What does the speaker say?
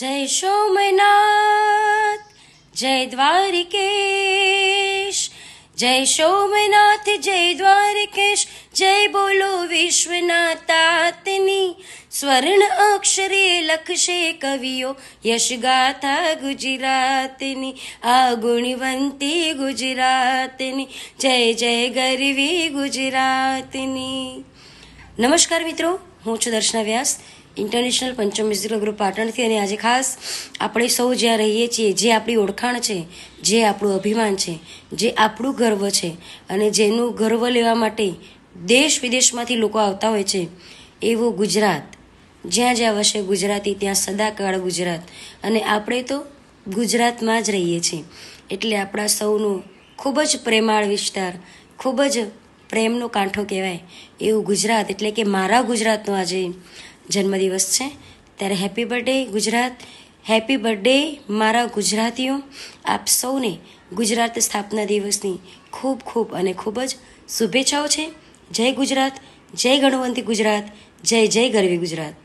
જય સોમનાથ જય દ્વારિકેશ જય સોમનાથ જય દ્વારકેશ જય બોલો વિશ્વનાથની સ્વર્ણ અક્ષરે લખશે કવિઓ યશગાથા ગુજરાતની આ ગુણવંતી ગુજરાતની જય જય ગરવી ગુજરાતની નમસ્કાર મિત્રો હું છું Darshana Vyas international Pancham musical group પાટણથી અને આજે ખાસ આપણે સૌ જ્યાં રહીએ છીએ જે આપણી ઓળખાણ છે જે આપણું અભિમાન છે જે આપણું ગર્વ છે અને જેનું ગર્વ લેવા માટે દેશ વિદેશમાંથી લોકો આવતા હોય છે એવું ગુજરાત જ્યાં જ્યાં વસે ગુજરાતી ત્યાં સદાકાળ ગુજરાત અને આપણે તો ગુજરાતમાં જ રહીએ છીએ એટલે આપણા સૌનો ખૂબ જ પ્રેમાળ વિસ્તાર ખૂબ જ પ્રેમનો કાંઠો કહેવાય એવું ગુજરાત એટલે કે મારા ગુજરાતનો આજે જન્મદિવસ છે ત્યારે happy birthday Gujarat happy birthday મારા ગુજરાતીઓ આપ સૌને ગુજરાત સ્થાપના દિવસની ખૂબ ખૂબ અને ખૂબ જ શુભેચ્છાઓ છે જય ગુજરાત જય ગણવંતી ગુજરાત જય જય ગરવી ગુજરાત